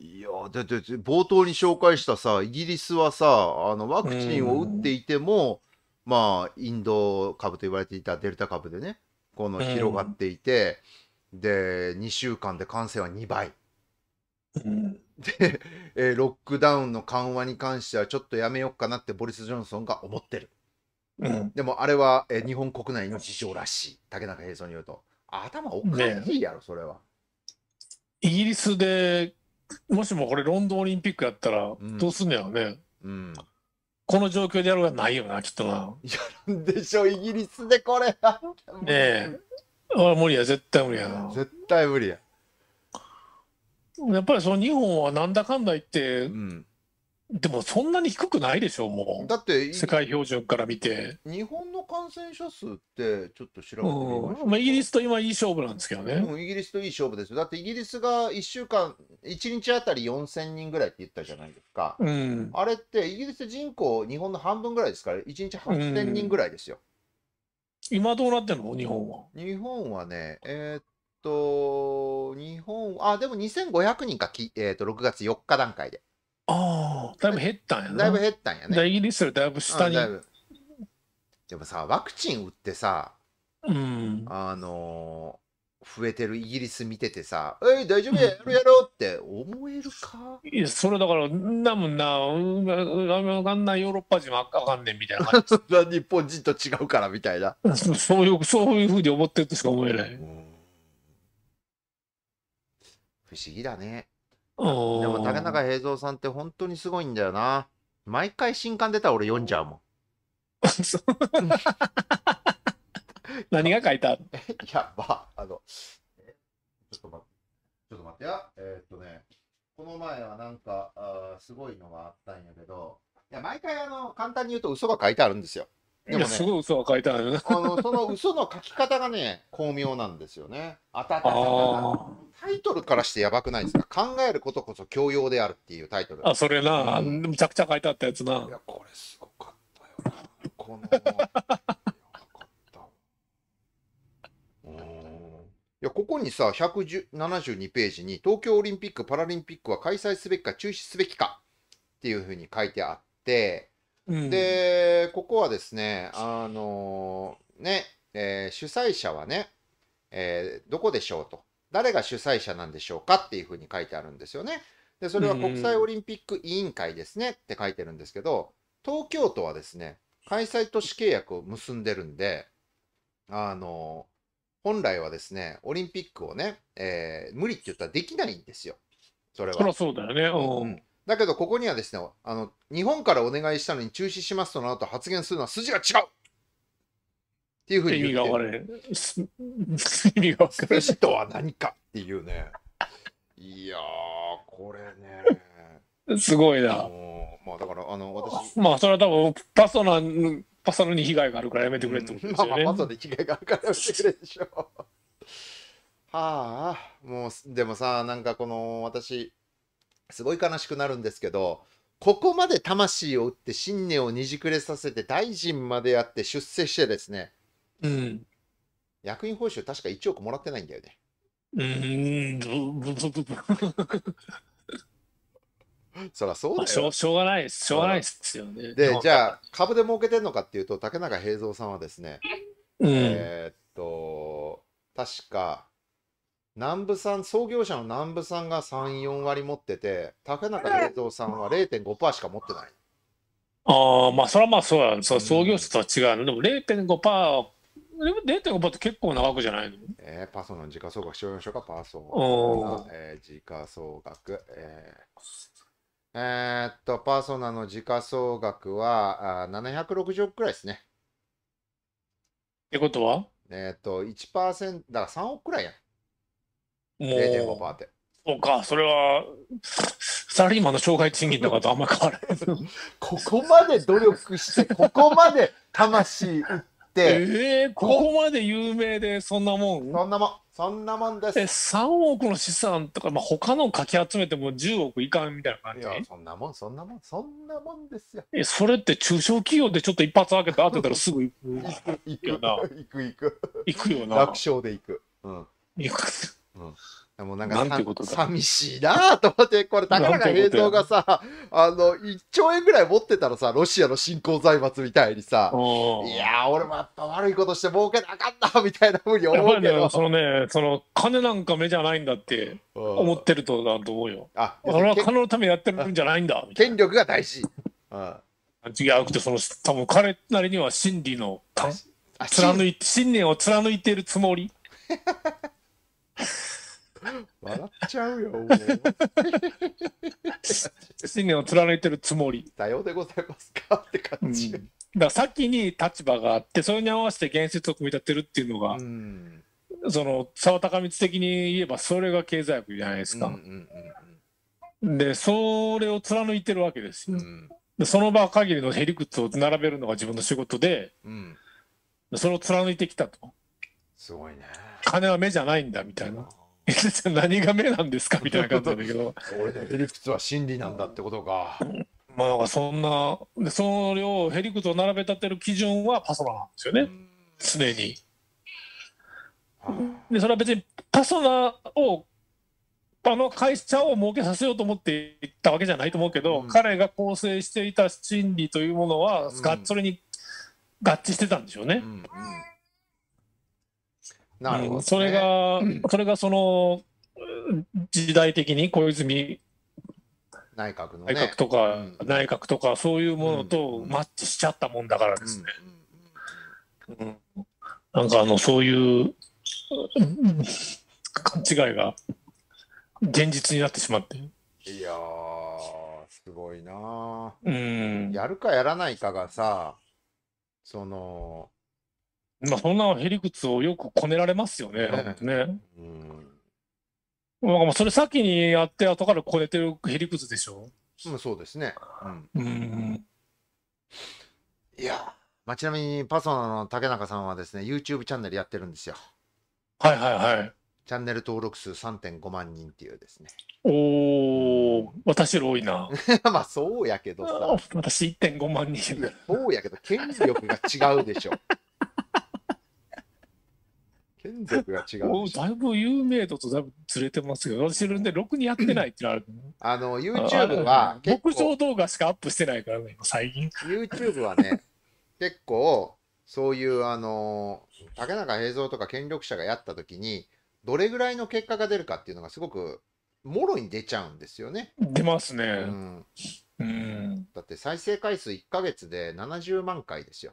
いやだって冒頭に紹介したさイギリスはさあのワクチンを打っていても、うん、まあインド株と言われていたデルタ株でねこの広がっていて、うん、で2週間で感染は2倍。うん、で、えー、ロックダウンの緩和に関してはちょっとやめようかなってボリス・ジョンソンが思ってる、うん、でもあれは、えー、日本国内の事情らしい竹中平蔵に言うと頭おかしいやろ、それはイギリスでもしもこれロンドンオリンピックやったらどうすんのやろね、うん、うん、この状況でやるがないよなきっとなやるんでしょイギリスでこれねえあ無理や絶対無理やな絶対無理ややっぱりその日本はなんだかんだ言って、うん、でもそんなに低くないでしょう、もう。だって、世界標準から見て。日本の感染者数って、ちょっと調べてみましょう、まあ、イギリスと今、いい勝負なんですけどね、うん。イギリスといい勝負ですよ。だってイギリスが1週間、1日あたり4000人ぐらいって言ったじゃないですか。うん、あれって、イギリス人口、日本の半分ぐらいですから、1日8000人ぐらいですよ。うん、今どうなってんの、日本は。日本はね、えー、っと、日本、あ、でも2500人かき、えー、っと6月4日段階で。ああ、だいぶ減ったんやな。だいぶ減ったんやね。イギリスよりだいぶ下に。うん、でもさ、ワクチン打ってさ、うん、あのー、増えてるイギリス見ててさ、えい、大丈夫や、やろうやろうって思えるか、うん、いや、それだから、なもんな、あかんなヨーロッパ人はあかんねんみたいな感じ。日本人と違うからみたいな。そういう、そういうふうに思ってるとしか思えない。不思議だね。でも竹中平蔵さんって本当にすごいんだよな。毎回新刊出たら俺読んじゃうもん。何が書いたの やば。あの、ちょっと待って。ちょっと待ってや。えー、っとね、この前はなんかあ、すごいのがあったんやけど、いや、毎回あの、簡単に言うと嘘が書いてあるんですよ。でもね、すごい嘘は書いてある、ね、あのその嘘の書き方がね、巧妙なんですよね。あたたたタイトルからしてやばくないですか考えることこそ教養であるっていうタイトル。あ、それな、うん、むちゃくちゃ書いてあったやつな。いや、これすごかったよな。この。いやここにさ172ページに東京オリンピック・パラリンピックは開催すべきか中止すべきかっていうふうに書いてあってうん、で、ここはですね、あのー、ね、えー、主催者はね、えー、どこでしょうと、誰が主催者なんでしょうかっていうふうに書いてあるんですよね。で、それは国際オリンピック委員会ですねって書いてるんですけど、東京都はですね、開催都市契約を結んでるんで、あのー、本来はですね、オリンピックをね、えー、無理って言ったらできないんですよ。それは。そりゃそうだよね。うんだけど、ここにはですね、あの、日本からお願いしたのに中止しますとなると発言するのは筋が違うっていうふうに言って。意味が悪い。意味が悪い。筋とは何かっていうね。いやー、これね。すごいな。まあだから、あの、私。まあ、それは多分、パソナ、パソナに被害があるからやめてくれってことですよね。うん、まあ、パソナに被害があるからやめてくれでしょう。はあ、もう、でもさ、なんかこの、私、すごい悲しくなるんですけど、ここまで魂を打って信念をにじくれさせて大臣までやって出世してですね、うん、役員報酬確か1億もらってないんだよね。うん、そりゃそうだよ、まあ、しょ。しょうがないです。しょうがないですよね。で、じゃあ株で儲けてんのかっていうと、竹中平蔵さんはですね、うん、えー、っと、確か、南部さん創業者の南部さんが34割持ってて竹中平蔵さんは0.5%しか持ってない。ああまあそれはまあそうやその創業者とは違うの、うん、でも0.5%は0.5%って結構長くじゃないのえー、パソの時価総額しようましょうかパソの、えー、時価総額えー、えー、っとパーソナの時価総額はあ760億くらいですね。ってことはえー、っと1%だから3億くらいやん。0.5%って。そうか、それは、サラリーマンの障害賃金とかとあんま変わらない。ここまで努力して、ここまで魂打って。えー、ここまで有名で、そんなもんそんなもん。そんなもんです。え、3億の資産とか、まあ、他のかき集めても10億いかんみたいな感じ。いや、そんなもん、そんなもん、そんなもんですよ。え、それって中小企業でちょっと一発開けて当てたらすぐ行く。行く、行くよな。行く、行く。行くよな。楽勝で行く。うん。行く。うん、もうなんかなんか寂しいなと思って、これ、高中平蔵がさ、あの、1兆円ぐらい持ってたらさ、ロシアの新興財閥みたいにさ、いや俺もやっぱ悪いことして儲けなかったみたいなふうに思うけど、ね。そのね、その、金なんか目じゃないんだって思ってるとだと思うよ。あ、俺は金のためやってるんじゃないんだ。権力が大事。うん。違うくて、その、多分彼なりには真理の、貫い、信念を貫いてるつもり。笑っちゃうよ、もう。信念を貫いてるつもり。だようでございますかって感じ。うん、だ先に立場があって、それに合わせて現実を組み立てるっていうのが、うん、その沢高光的に言えば、それが経済学じゃないですか。で、それを貫いてるわけですよ。うんその場限りのへりくつを並べるのが自分の仕事で、うん、それを貫いてきたと。すごいね。金は目じゃないんだみたいな。何が目なんですかみたいな感じなんだけど俺のヘリクツは真理なんだってことかまあそんなでその量をヘリクツを並べ立てる基準はパソナなんですよね常にでそれは別にパソナをあの会社を儲けさせようと思っていったわけじゃないと思うけど、うん、彼が構成していた心理というものはがっそりに合致してたんでしょうね。うんうんなるほど、ねうん、それが、それがその時代的に小泉内閣の、ね、内閣とか、うん、内閣とかそういうものとマッチしちゃったもんだからですね。うん、うん、なんかあのそういう勘違いが現実になってしまって。いやすごいなうん。やるかやらないかがさ、その、まあ、そんなへりくつをよくこねられますよね、ね。うん、まあ、それ先にやって、後からこねてるへりくつでしょ。うん、そうですね。うん。いや、まあ、ちなみにパソナの竹中さんはですね、YouTube チャンネルやってるんですよ。はいはいはい。チャンネル登録数3.5万人っていうですね。おお、私より多いな。まあそうやけどさ。私1.5万人。そうやけど、権力が違うでしょ。が違う。だいぶ有名度とだいぶずれてますけど、私でろくにやってないってのある。あの、YouTube は結構。牧場動画しかアップしてないからね、今最近。YouTube はね、結構、そういう、あの、竹中平蔵とか権力者がやったときに、どれぐらいの結果が出るかっていうのがすごく、もろに出ちゃうんですよね。出ますね。うん。うん、だって再生回数1か月で70万回ですよ。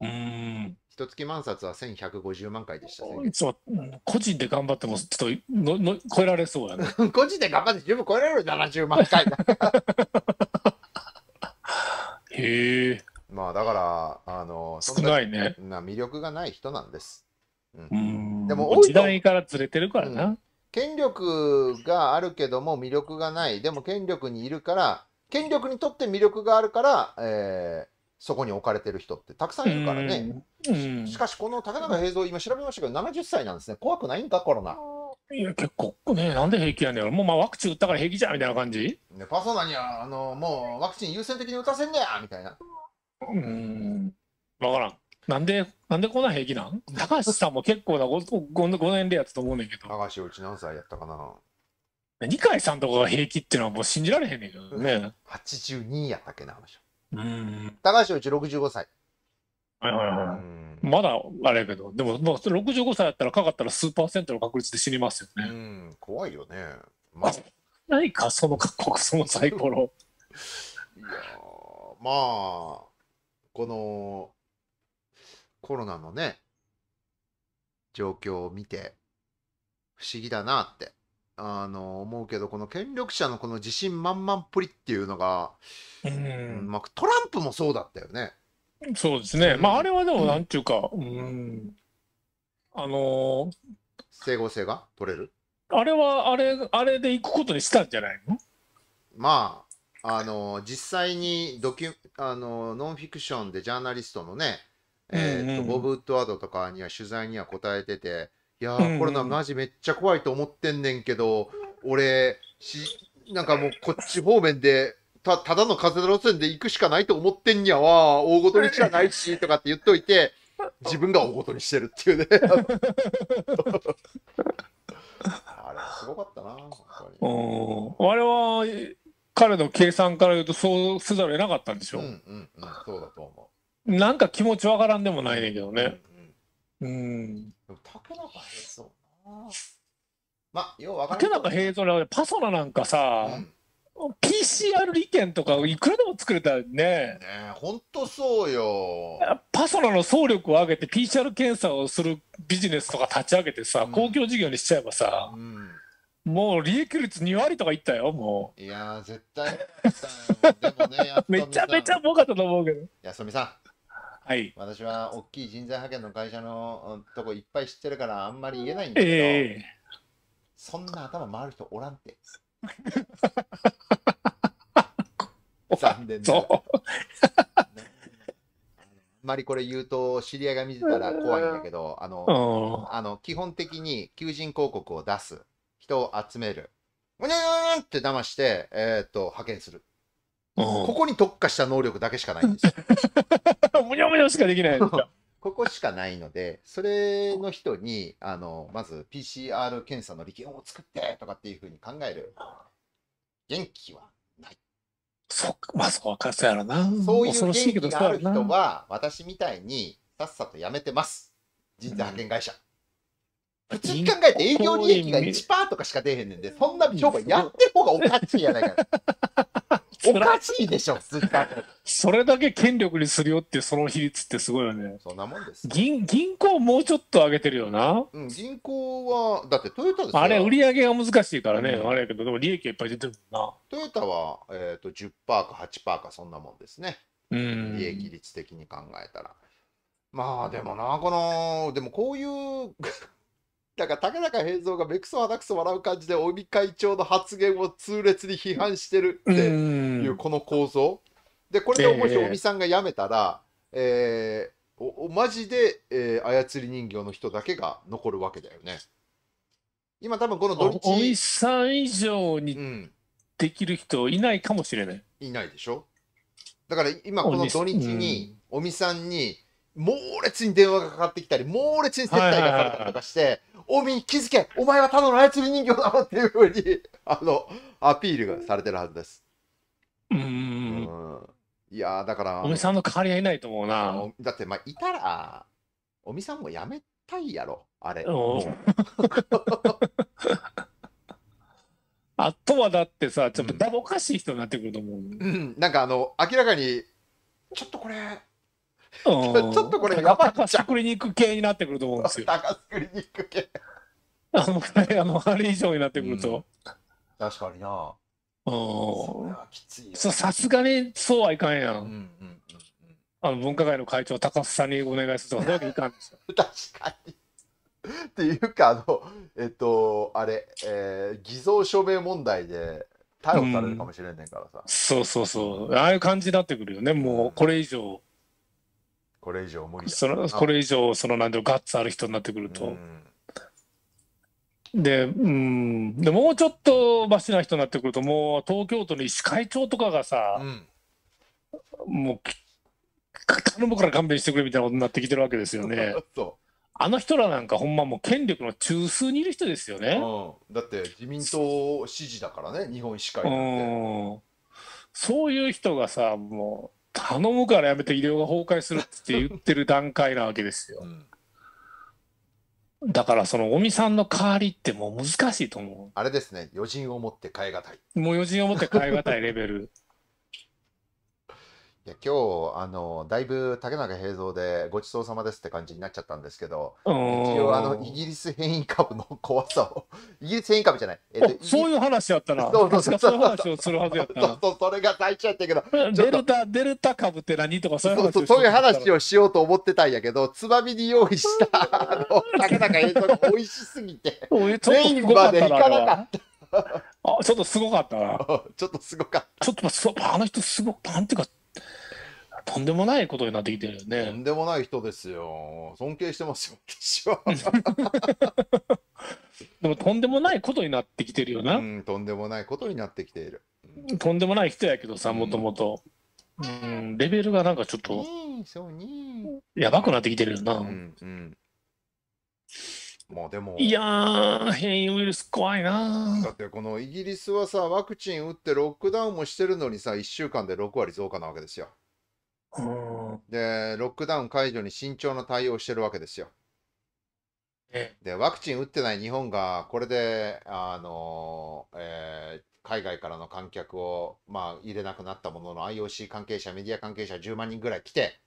うん一月万冊は1150万回でしたいつも個人で頑張っても、ちょっとのの超えられそうやね。個人で頑張って 十分超えられる70万回。へえ。まあだから、あの少ないね。な魅力がない人なんです。うん、でも時代からずれてるからな、うん、権力があるけども魅力がない。でも権力にいるから、権力にとって魅力があるから、えー、そこに置かれてる人ってたくさんいるからね。しかしこの竹中平蔵今調べましたけど70歳なんですね怖くないんかコロナ。いや結構ねなんで平気やねんもうまあワクチン打ったから平気じゃんみたいな感じ。ねパソナにはあのもうワクチン優先的に打たせんねやみたいな。うん分からん。なんでなんでこんな平気なん高橋さんも結構な 5, 5年でやったと思うねんけど。高橋うち何歳やったかな。二階さんとかが平気っていうのはもう信じられへんねんけどね。82やったっけなうん高橋うち65歳。はいはいはい。まだあれやけど、でも、まあ、65歳だったらかかったら数パーセントの確率で死にますよね。うん、怖いよね。まあ、ないか、その過そのサイコロ。いやまあ、このコロナのね、状況を見て、不思議だなって。あの思うけどこの権力者のこの自信満々っぷりっていうのが、うん、まあ、トランプもそうだったよね。そうですね、うん、まああれはでもなんていうか、うん、うん、あのー、整合性が取れるあれはあれあれで行くことにしたんじゃないのまああのー、実際にドキュあのー、ノンフィクションでジャーナリストのね、えーとボブ・ウッドワードとかには取材には答えてて。いやー、コロナマジめっちゃ怖いと思ってんねんけど、俺、し、なんかもうこっち方面で、た、ただの風の路線で行くしかないと思ってんやわ、大ごとにしかないし、とかって言っといて、自分が大ごとにしてるっていうね。あれ、すごかったな、うんあれは、彼の計算から言うと、そうせざるを得なかったんでしょ。うんうんうん、そうだと思う。なんか気持ちわからんでもないねんけどね。うんうん。竹中平蔵な。まあ、よう分か竹中平蔵なパソナなんかさ、うん PCR 利権とかいくらでも作れたねね本当そうよパソナの総力を上げて PCR 検査をするビジネスとか立ち上げてさ、うん、公共事業にしちゃえばさ、うん、もう利益率2割とかいったよもういや絶対ね めちゃめちゃ儲かったと思うけど安みさんはい、私は大きい人材派遣の会社のとこいっぱい知ってるからあんまり言えないんだけど、えー、そんな頭回る人おらんって。残念だ。あんまりこれ言うと知り合いが見てたら怖いんだけど、あの、あの基本的に求人広告を出す、人を集める、うにゃーんって騙して、えー、っと、派遣する。ここに特化した能力だけしかないんですよ。むにょむにょしかできない ここしかないので、それの人に、あの、まず PCR 検査の力を作ってとかっていうふうに考える元気はない。そっか、まあそうか、そうやろな。そういう元気がある人は、私みたいにさっさとやめてます。人材派遣会社。うん普通に考えて営業利益が1%とかしか出へんねんで、そんな商売やってる方がおかしいやないか。おかしいでしょ、普通に考て。それだけ権力にするよっていうその比率ってすごいよね。そんなもんです。銀、銀行もうちょっと上げてるよな。うん、銀行は、だってトヨタですよああれ、売り上げが難しいからね、うんあれやけど、でも利益いっぱい出てるもトヨタは、えー、と10%か8%かそんなもんですね。うん。利益率的に考えたら。まあでもな、この、でもこういうだから高中平蔵がめくそ鼻くそ笑う感じで尾身会長の発言を痛烈に批判してるっていうこの構造でこれでもし尾身さんが辞めたら、えー、おマジで、えー、操り人形の人だけが残るわけだよね。今多分この土日尾身さん以上にできる人いないかもしれない。うん、いないでしょだから今この土日に尾身さんに、猛烈に電話がかかってきたり、猛烈に接待がされたりとかして、おみ、に気づけお前はただの操り人形だろっていうふうに、あの、アピールがされてるはずです。うん。いやだから。おみさんの代わりはいないと思うな。だって、まあ、いたら、おみさんもやめたいやろ、あれ。あとはだってさ、ちょっとだおかしい人になってくると思う、うん、うん。なんかあの、明らかに、ちょっとこれ、ちょっとこれやばいじゃん。高にく系になってくると思うんですよ。高作りにく系。あのくらい、あの、あれ以上になってくると。うん、確かにな。うん。それはきついさすがにそうはいかんやん。うんうんあの分科会の会長、高須さんにお願いするとか、そういうわけいかんですよ。確かに。っていうか、あの、えっと、あれ、えー、偽造証明問題で逮捕されるかもしれんねんからさ、うん、そうそうそう、ああいう感じになってくるよね、もうこれ以上。これ以上無理そのこれ以上そのなんでガッツある人になってくると、うん、でうんでもうちょっとばしな人になってくるともう東京都の医師会長とかがさ、うん、もう頼むから勘弁してくれみたいなことになってきてるわけですよね。あの人らなんかほんまもう権力の中枢にいる人ですよね。うん、だって自民党支持だからね日本医師会なんて。そういう人がさもう頼むからやめて医療が崩壊するって言ってる段階なわけですよ。うん、だからその尾身さんの代わりってもう難しいと思う。あれですね、余人を持って代え難い。もう余人を持って代え難いレベル。や今日あのだいぶ竹中平蔵でごちそうさまですって感じになっちゃったんですけど一応あのイギリス変異株の怖さを イギリス変異株じゃない、えっと、そういう話やったなそうそうそうそういう話をするはずやったなそうそれが大事やったけどデルタデルタ株って何とかそういう話そうそういう話をしようと思ってたんやけどつまみに用意した あの竹中平蔵が美味しすぎて全員までいかなかった。あちょっとすごかったな。ちょっとすごかった。ちょっと、あの人すご、なんていうか、とんでもないことになってきてるよね。とんでもない人ですよ。尊敬してますよ、は。でも、とんでもないことになってきてるよな。うん、とんでもないことになってきている。とんでもない人やけどさ、もともと。うん、レベルがなんかちょっと、やばくなってきてるよな。うん、うん。まあでも。いや変異ウイルス怖いなだってこのイギリスはさ、ワクチン打ってロックダウンもしてるのにさ、1週間で6割増加なわけですよ。うんで、ロックダウン解除に慎重な対応をしてるわけですよ。えで、ワクチン打ってない日本が、これで、あの、えー海外からの観客を、まあ、入れなくなったものの、IOC 関係者、メディア関係者10万人ぐらい来て、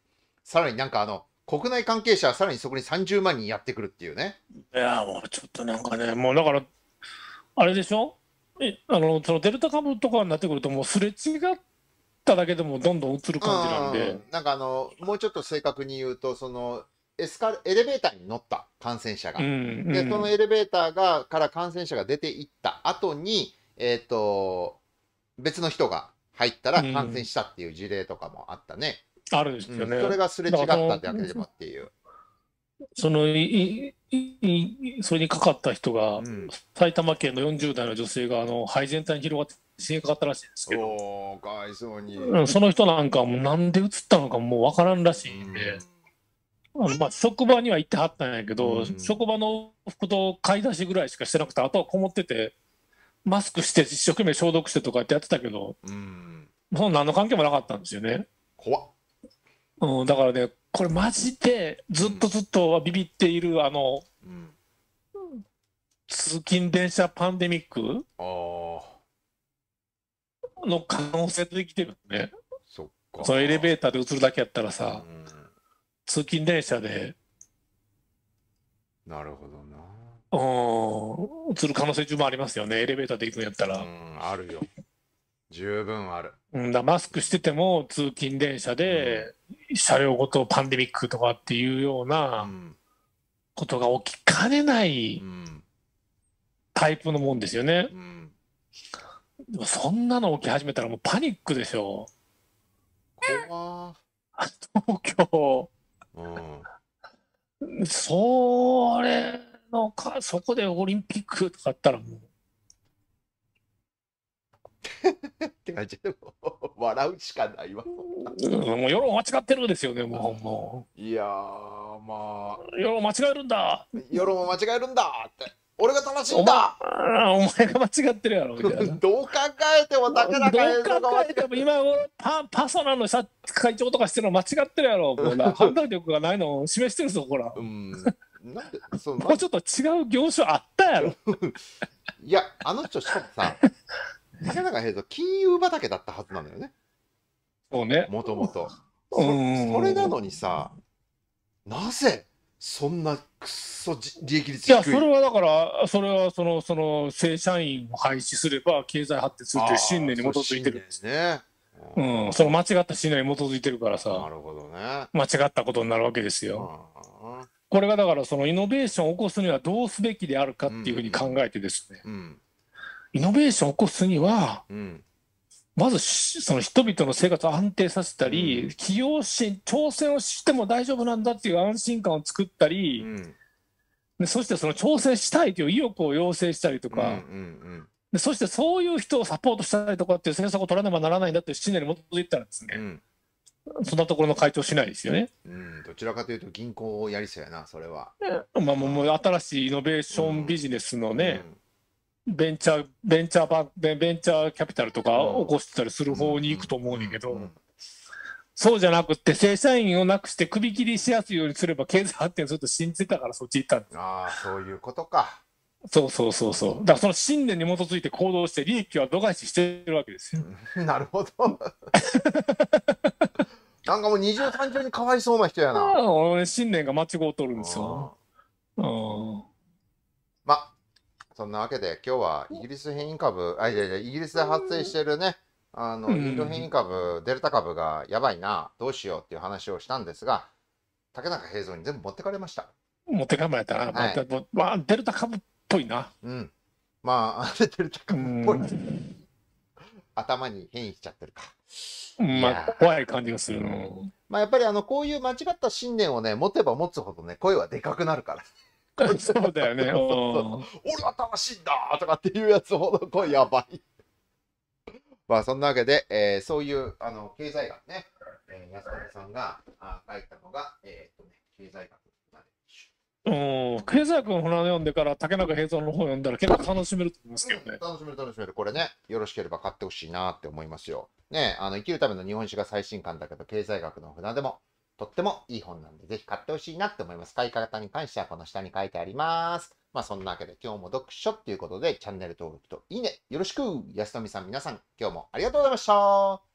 さらになんかあの、国内関係者はさらにそこに30万人やってくるっていうね。いや、もうちょっとなんかね、もうだから、あれでしょえあのそのデルタ株とかになってくると、もうすれ違っただけでもどんどん映る感じなんで、うんうん、なんかあのもうちょっと正確に言うとそのエスカエレベーターに乗った感染者が、うんうん、でそのエレベーターがから感染者が出ていった後にえっ、ー、と別の人が入ったら感染したっていう事例とかもあったね、うん、あるんですよね、それがすれ違ったってわけでもっていうそのいいそれにかかった人が、埼玉県の40代の女性があの肺全体に広がって性格ったらしいんですけどかわいそうに、うん、その人なんかもなんで移ったのかもう分からんらしいんで、うん、あのまあ、職場には行ってはったんやけど、うん、職場の服と買い出しぐらいしかしてなくてあとはこもっててマスクして一生懸命消毒してとかやってたけど、うん、その何の関係もなかったんですよね。怖うん、だからねこれマジでずっとずっとビビっているあの、うん、通勤電車パンデミックあの可能性できてるね。そっか。そのエレベーターで映るだけやったらさ、うん、通勤電車で。なるほどな。うん、映る可能性十分ありますよね。エレベーターで行くんやったら。うん、あるよ。十分ある。うん、だマスクしてても通勤電車で、うん、車両ごとパンデミックとかっていうようなことが起きかねないタイプのもんですよね。うんそんなの起き始めたらもうパニックでしょ。怖東京。うん。それのか、そこでオリンピックとかあったらもう。って感じでも笑うしかないわ。うんもう世論間違ってるんですよね、もうほんま。いやーまあ世論間違えるんだ世論間違えるんだって俺が正しいんだお前が間違ってるやろみたいな どう考えてもだけだかても今俺パパソナの社会長とかしてるの間違ってるやろ 判断力がないのを示してるぞほら、うん、なんでそもうちょっと違う業種あったやろ いやあの人しかもさ竹中平蔵金融畑だったはずなのよねそうねもともとそれなのにさなぜそんなくそ利益率いやそれはだからそれはそのその正社員を廃止すれば経済発展するという信念に基づいてるんですね。うん、その間違った信念に基づいてるからさなるほど、ね、間違ったことになるわけですよ。これがだからそのイノベーションを起こすにはどうすべきであるかっていうふうに考えてですね、うんうん、イノベーションを起こすには、うん、まずその人々の生活を安定させたり、うん、起業し挑戦をしても大丈夫なんだっていう安心感を作ったり、うんで、そしてその挑戦したいという意欲を要請したりとか、うんうんうん、で、そしてそういう人をサポートしたりとかっていう政策を取らねばならないんだという信念に基づいたらですね、うん、そんなところの回答しないですよね、うん、どちらかというと銀行をやりそうやな、それは。まあ、もう新しいイノベーションビジネスのね、うんベンチャー、ベンチャーバベンチャーキャピタルとか起こしてたりする方に行くと思うんけど、そうじゃなくて、正社員をなくして首切りしやすいようにすれば経済発展すると信じてたからそっち行ったんです。ああ、そういうことか。そうそうそうそう。だからその信念に基づいて行動して利益は度外視してるわけですよ。なるほど。なんかもう二重単純にかわいそうな人やな。俺信念が間違うとるんですよ。うん。そんなわけで今日はイギリス変異株、あ、いやいや、イギリスで発生してるね、あの、インド変異株、デルタ株がやばいな、どうしようっていう話をしたんですが、竹中平蔵に全部持ってかれました。持ってかれましたな、はい、まあまあ、デルタ株っぽいな。うん。まあ、あれデルタ株っぽい。頭に変異しちゃってるか。まあ、怖い感じがするの。まあ、やっぱりあの、こういう間違った信念をね、持てば持つほどね、声はでかくなるから。そうだよね。俺はんだとかっていうやつほどこれやばい。まあそんなわけで、えー、そういうあの経済学ね、えー、安田さんがあ書いたのが、えーとね、経済学うん、経済学の本読んでから竹中平蔵の本読んだら結構楽しめると思いますけどね、楽しめる楽しめるこれねよろしければ買ってほしいなって思いますよねあの生きるための日本史が最新刊だけど経済学の船でもとってもいい本なんで、ぜひ買ってほしいなって思います。買い方に関してはこの下に書いてあります。まあそんなわけで今日も読書っていうことでチャンネル登録といいねよろしく安富さん皆さん今日もありがとうございました